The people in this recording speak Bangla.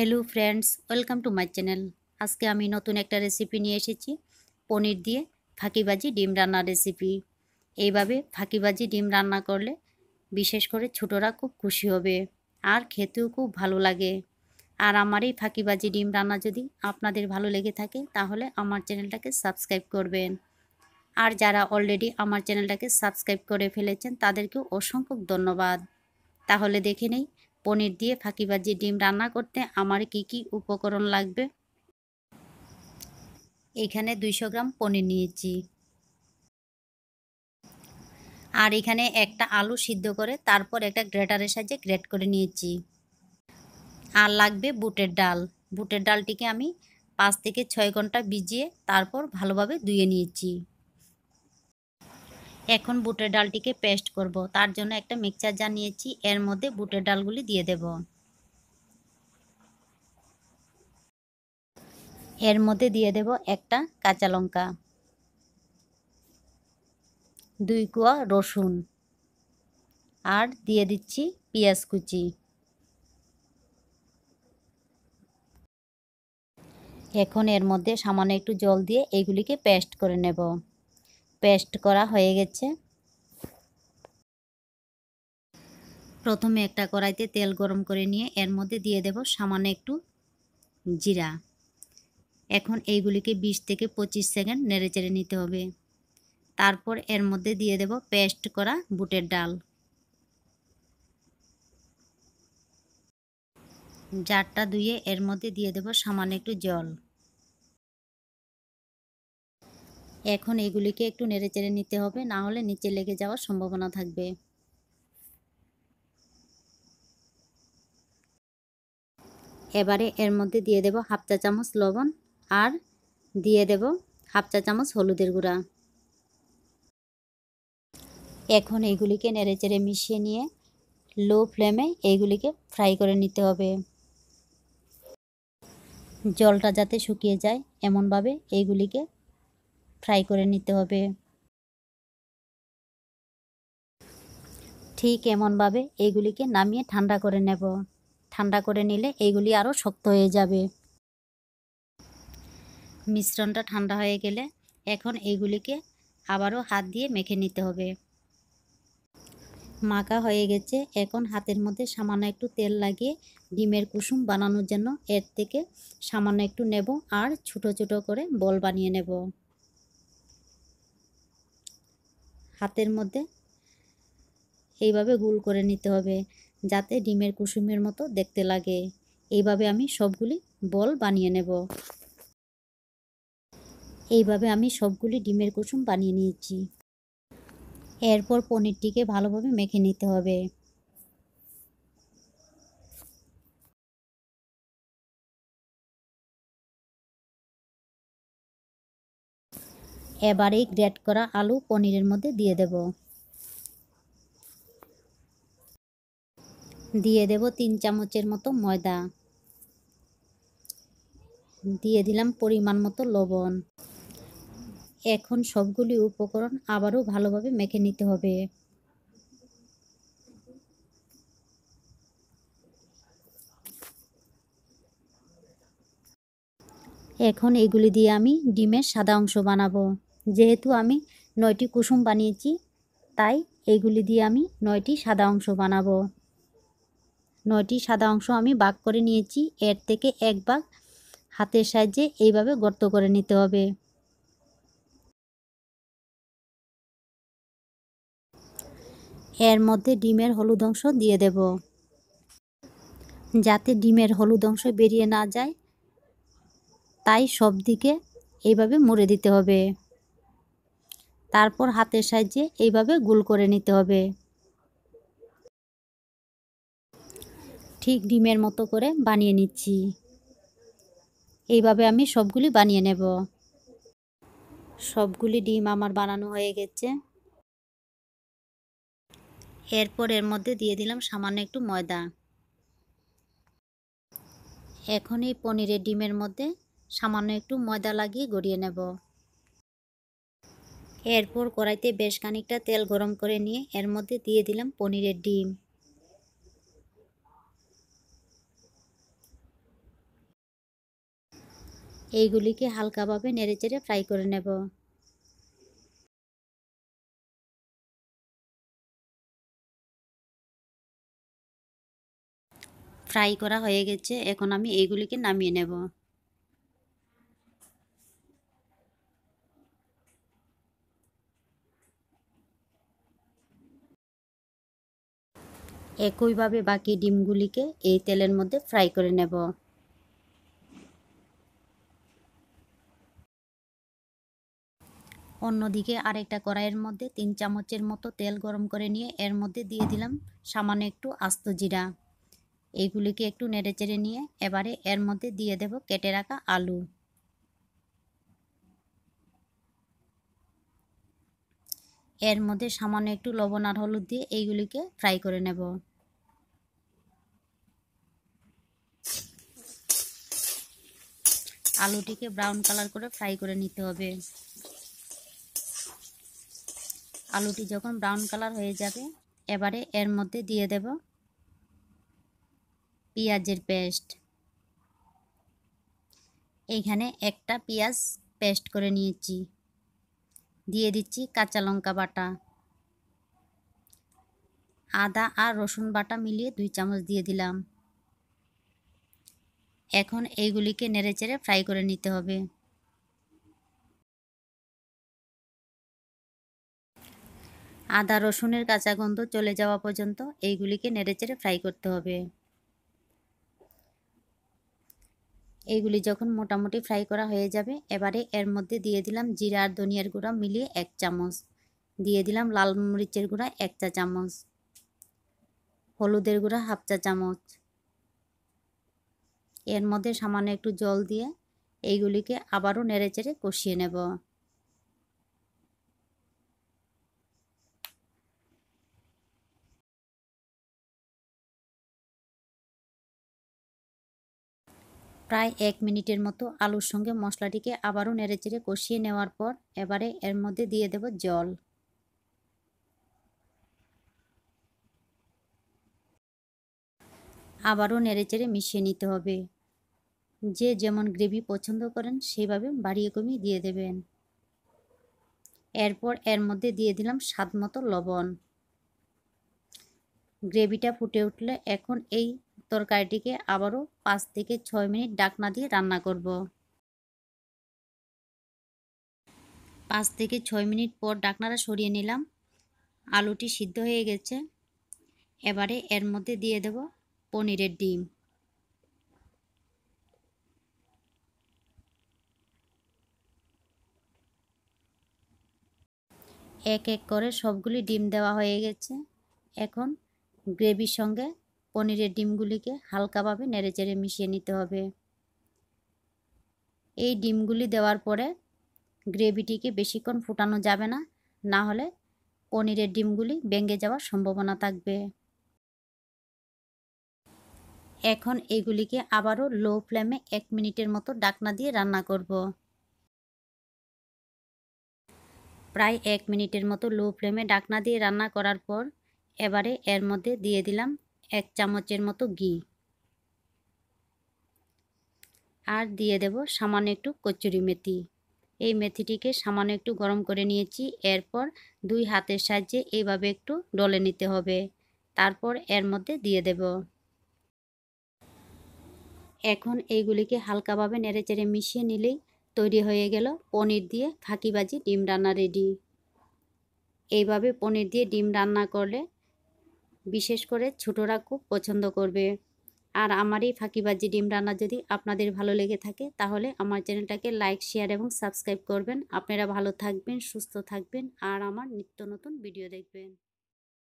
hello friends welcome to my channel আজকে আমি নতুন একটা রেসিপি নিয়ে এসেছি পনির দিয়ে ফাঁকিবাজি ডিম রান্নার রেসিপি এইভাবে ফাঁকিবাজি ডিম রান্না করলে বিশেষ করে ছোটরা খুব খুশি হবে আর খেতেও খুব ভালো লাগে আর আমার এই ফাঁকিবাজি ডিম রান্না যদি আপনাদের ভালো লেগে থাকে তাহলে আমার চ্যানেলটাকে সাবস্ক্রাইব করবেন আর যারা অলরেডি আমার চ্যানেলটাকে সাবস্ক্রাইব করে ফেলেছেন তাদেরকেও অসংখ্য ধন্যবাদ তাহলে দেখে নেই পনির দিয়ে ফাঁকি ভাজি ডিম রান্না করতে আমার কি কি উপকরণ লাগবে এখানে দুইশো গ্রাম পনির নিয়েছি আর এখানে একটা আলু সিদ্ধ করে তারপর একটা গ্রেটারের সাহায্যে গ্রেট করে নিয়েছি আর লাগবে বুটের ডাল বুটের ডালটিকে আমি পাঁচ থেকে ছয় ঘন্টা ভিজিয়ে তারপর ভালোভাবে ধুয়ে নিয়েছি এখন বুটের ডালটিকে পেস্ট করব তার জন্য একটা মিক্সচার জার নিয়েছি এর মধ্যে বুটের ডালগুলি দিয়ে দেব এর মধ্যে দিয়ে দেব একটা কাঁচা লঙ্কা দুই কুয়া রসুন আর দিয়ে দিচ্ছি পেঁয়াজ কুচি এখন এর মধ্যে সামান্য একটু জল দিয়ে এগুলিকে পেস্ট করে নেব পেস্ট করা হয়ে গেছে প্রথমে একটা কড়াইতে তেল গরম করে নিয়ে এর মধ্যে দিয়ে দেব সামান্য একটু জিরা এখন এইগুলিকে ২০ থেকে ২৫ সেকেন্ড নেড়েচেড়ে নিতে হবে তারপর এর মধ্যে দিয়ে দেব পেস্ট করা বুটের ডাল জারটা ধুয়ে এর মধ্যে দিয়ে দেব সামান্য একটু জল এখন এগুলিকে একটু নেড়েচেড়ে নিতে হবে না হলে নিচে লেগে যাওয়ার সম্ভাবনা থাকবে এবারে এর মধ্যে দিয়ে দেব হাফ চা চামচ লবণ আর দিয়ে দেব হাফ চা চামচ হলুদের গুঁড়া এখন এইগুলিকে নেড়েচেড়ে মিশিয়ে নিয়ে লো ফ্লেমে এইগুলিকে ফ্রাই করে নিতে হবে জলটা যাতে শুকিয়ে যায় এমনভাবে এইগুলিকে ফ্রাই করে নিতে হবে ঠিক এমনভাবে এইগুলিকে নামিয়ে ঠান্ডা করে নেব ঠান্ডা করে নিলে এইগুলি আরও শক্ত হয়ে যাবে মিশ্রণটা ঠান্ডা হয়ে গেলে এখন এইগুলিকে আবারও হাত দিয়ে মেখে নিতে হবে মাখা হয়ে গেছে এখন হাতের মধ্যে সামান্য একটু তেল লাগিয়ে ডিমের কুসুম বানানোর জন্য এর থেকে সামান্য একটু নেব আর ছোটো ছোটো করে বল বানিয়ে নেব হাতের মধ্যে এইভাবে গুল করে নিতে হবে যাতে ডিমের কুসুমের মতো দেখতে লাগে এইভাবে আমি সবগুলি বল বানিয়ে নেব এইভাবে আমি সবগুলি ডিমের কুসুম বানিয়ে নিয়েছি এরপর পনিরটিকে ভালোভাবে মেখে নিতে হবে এবারে গ্রেট করা আলু পনিরের মধ্যে দিয়ে দেব দিয়ে দেব তিন চামচের মতো ময়দা দিয়ে দিলাম পরিমাণ মতো লবণ এখন সবগুলি উপকরণ আবারও ভালোভাবে মেখে নিতে হবে এখন এগুলি দিয়ে আমি ডিমের সাদা অংশ বানাবো যেহেতু আমি নয়টি কুসুম বানিয়েছি তাই এইগুলি দিয়ে আমি নয়টি সাদা অংশ বানাবো নয়টি সাদা অংশ আমি বাগ করে নিয়েছি এর থেকে এক বাগ হাতের সাহায্যে এইভাবে গর্ত করে নিতে হবে এর মধ্যে ডিমের হলুদ অংশ দিয়ে দেব যাতে ডিমের হলুদ অংশ বেরিয়ে না যায় তাই সব দিকে এইভাবে মুড়ে দিতে হবে তারপর হাতের সাহায্যে এইভাবে গোল করে নিতে হবে ঠিক ডিমের মতো করে বানিয়ে নিচ্ছি এইভাবে আমি সবগুলি বানিয়ে নেব সবগুলি ডিম আমার বানানো হয়ে গেছে এরপর এর মধ্যে দিয়ে দিলাম সামান্য একটু ময়দা এখন এই পনিরের ডিমের মধ্যে সামান্য একটু ময়দা লাগিয়ে গড়িয়ে নেব এরপর কড়াইতে বেশ খানিকটা তেল গরম করে নিয়ে এর মধ্যে দিয়ে দিলাম পনিরের ডিম এইগুলিকে হালকাভাবে নেড়েচেড়ে ফ্রাই করে নেব ফ্রাই করা হয়ে গেছে এখন আমি এইগুলিকে নামিয়ে নেব একইভাবে বাকি ডিমগুলিকে এই তেলের মধ্যে ফ্রাই করে নেব অন্যদিকে আরেকটা কড়াইয়ের মধ্যে তিন চামচের মতো তেল গরম করে নিয়ে এর মধ্যে দিয়ে দিলাম সামান্য একটু আস্ত জিরা এইগুলিকে একটু নেড়েচেড়ে নিয়ে এবারে এর মধ্যে দিয়ে দেব কেটে রাখা আলু এর মধ্যে সামান্য একটু লবণ আর হলুদ দিয়ে এইগুলিকে ফ্রাই করে নেব আলুটিকে ব্রাউন কালার করে ফ্রাই করে নিতে হবে আলুটি যখন ব্রাউন কালার হয়ে যাবে এবারে এর মধ্যে দিয়ে দেব পেঁয়াজের পেস্ট এইখানে একটা পেঁয়াজ পেস্ট করে নিয়েছি দিয়ে দিচ্ছি কাঁচা লঙ্কা বাটা আদা আর রসুন বাটা মিলিয়ে দুই চামচ দিয়ে দিলাম এখন এইগুলিকে চেড়ে ফ্রাই করে নিতে হবে আদা রসুনের কাঁচা গন্ধ চলে যাওয়া পর্যন্ত এইগুলিকে চেড়ে ফ্রাই করতে হবে এইগুলি যখন মোটামুটি ফ্রাই করা হয়ে যাবে এবারে এর মধ্যে দিয়ে দিলাম জিরা আর ধনিয়ার গুঁড়া মিলিয়ে এক চামচ দিয়ে দিলাম লাল মরিচের গুঁড়া এক চা চামচ হলুদের গুঁড়া হাফ চা চামচ এর মধ্যে সামান্য একটু জল দিয়ে এইগুলিকে আবারও নেড়েচেড়ে কষিয়ে নেব প্রায় এক মিনিটের মতো আলুর সঙ্গে মশলাটিকে আবারও নেড়েচেড়ে কষিয়ে নেওয়ার পর এবারে এর মধ্যে দিয়ে দেব জল আবারও নেড়েচেড়ে মিশিয়ে নিতে হবে যে যেমন গ্রেভি পছন্দ করেন সেইভাবে বাড়িয়ে কমিয়ে দিয়ে দেবেন এরপর এর মধ্যে দিয়ে দিলাম স্বাদ মতো লবণ গ্রেভিটা ফুটে উঠলে এখন এই তরকারিটিকে আবারও পাঁচ থেকে ছয় মিনিট ডাকনা দিয়ে রান্না করব পাঁচ থেকে ছয় মিনিট পর ডাকনাটা সরিয়ে নিলাম আলুটি সিদ্ধ হয়ে গেছে এবারে এর মধ্যে দিয়ে দেব পনিরের ডিম এক এক করে সবগুলি ডিম দেওয়া হয়ে গেছে এখন গ্রেভির সঙ্গে পনিরের ডিমগুলিকে হালকাভাবে নেড়েচেড়ে মিশিয়ে নিতে হবে এই ডিমগুলি দেওয়ার পরে গ্রেভিটিকে বেশিক্ষণ ফুটানো যাবে না না হলে পনিরের ডিমগুলি ভেঙে যাওয়ার সম্ভাবনা থাকবে এখন এগুলিকে আবারও লো ফ্লেমে এক মিনিটের মতো ডাকনা দিয়ে রান্না করব প্রায় এক মিনিটের মতো লো ফ্লেমে ডাকনা দিয়ে রান্না করার পর এবারে এর মধ্যে দিয়ে দিলাম এক চামচের মতো ঘি আর দিয়ে দেব সামান্য একটু কচুরি মেথি এই মেথিটিকে সামান্য একটু গরম করে নিয়েছি এরপর দুই হাতের সাহায্যে এইভাবে একটু ডলে নিতে হবে তারপর এর মধ্যে দিয়ে দেব এখন এইগুলিকে হালকাভাবে নেড়েচেড়ে মিশিয়ে নিলেই তৈরি হয়ে গেল পনির দিয়ে ফাঁকিবাজি ডিম রান্না রেডি এইভাবে পনির দিয়ে ডিম রান্না করলে বিশেষ করে ছোটরা খুব পছন্দ করবে আর আমার এই ফাঁকিবাজি ডিম রান্না যদি আপনাদের ভালো লেগে থাকে তাহলে আমার চ্যানেলটাকে লাইক শেয়ার এবং সাবস্ক্রাইব করবেন আপনারা ভালো থাকবেন সুস্থ থাকবেন আর আমার নিত্য নতুন ভিডিও দেখবেন